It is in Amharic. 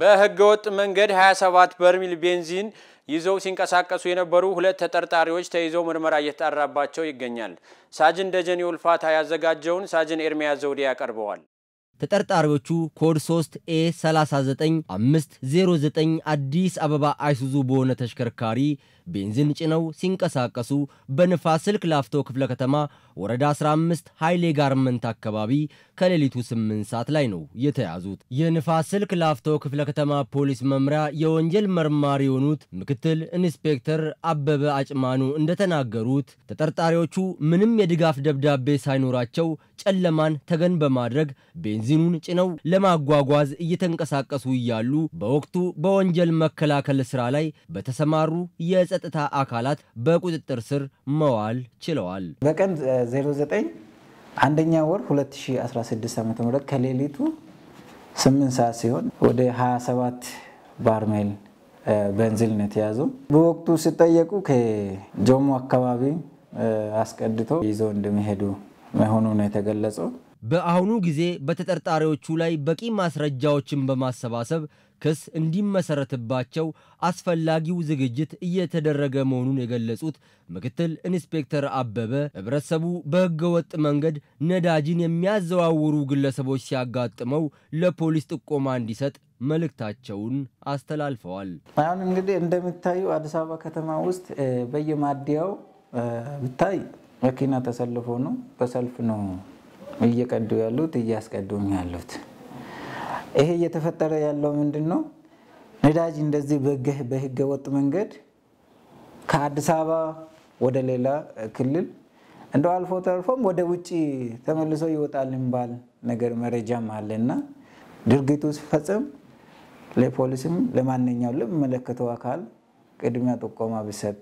በህገወጥ መንገድ 27 በርሚል ቤንዚን ይዘው ሲንቀሳቀሱ የነበሩ ሁለት ተጠርጣሪዎች ተይዘው ምርመራ እየተጣራባቸው ይገኛል። ሳጅን ደጀኔ ውልፋታ ያዘጋጀውን ሳጅን ኤርሚያ ዘውዴ ያቀርበዋል። ተጠርጣሪዎቹ ኮድ 3 ኤ 39 509 አዲስ አበባ አይሱዙ በሆነ ተሽከርካሪ ቤንዚን ጭነው ሲንቀሳቀሱ በንፋስ ስልክ ላፍቶ ክፍለ ከተማ ወረዳ 15 ኃይሌ ጋርመንት አካባቢ ከሌሊቱ 8 ሰዓት ላይ ነው የተያዙት። የንፋስ ስልክ ላፍቶ ክፍለ ከተማ ፖሊስ መምሪያ የወንጀል መርማሪ የሆኑት ምክትል ኢንስፔክተር አበበ አጭማኑ እንደተናገሩት ተጠርጣሪዎቹ ምንም የድጋፍ ደብዳቤ ሳይኖራቸው ጨለማን ተገን በማድረግ ቤንዚን ቤንዚኑን ጭነው ለማጓጓዝ እየተንቀሳቀሱ እያሉ በወቅቱ በወንጀል መከላከል ስራ ላይ በተሰማሩ የጸጥታ አካላት በቁጥጥር ስር መዋል ችለዋል። በቀን 09 አንደኛ ወር 2016 ዓ ም ከሌሊቱ 8 ሰዓት ሲሆን ወደ 27 ባርሜል ቤንዚን ነው የተያዘው። በወቅቱ ሲጠየቁ ከጆሞ አካባቢ አስቀድተው ይዘው እንደሚሄዱ መሆኑ ነው የተገለጸው። በአሁኑ ጊዜ በተጠርጣሪዎቹ ላይ በቂ ማስረጃዎችን በማሰባሰብ ክስ እንዲመሰረትባቸው አስፈላጊው ዝግጅት እየተደረገ መሆኑን የገለጹት ምክትል ኢንስፔክተር አበበ ህብረተሰቡ በህገወጥ መንገድ ነዳጅን የሚያዘዋውሩ ግለሰቦች ሲያጋጥመው ለፖሊስ ጥቆማ እንዲሰጥ መልእክታቸውን አስተላልፈዋል። አሁን እንግዲህ እንደሚታዩ አዲስ አበባ ከተማ ውስጥ በየማደያው ብታይ መኪና ተሰልፎ ነው፣ በሰልፍ ነው እየቀዱ ያሉት እያስቀዱም ያሉት። ይሄ እየተፈጠረ ያለው ምንድን ነው? ነዳጅ እንደዚህ በህገ ወጥ መንገድ ከአዲስ አበባ ወደ ሌላ ክልል እንደው አልፎ ተርፎም ወደ ውጭ ተመልሶ ይወጣል የሚባል ነገር መረጃም አለና ድርጊቱ ሲፈጽም ለፖሊስም ለማንኛውም ለሚመለከተው አካል ቅድሚያ ጥቆማ ብሰጥ።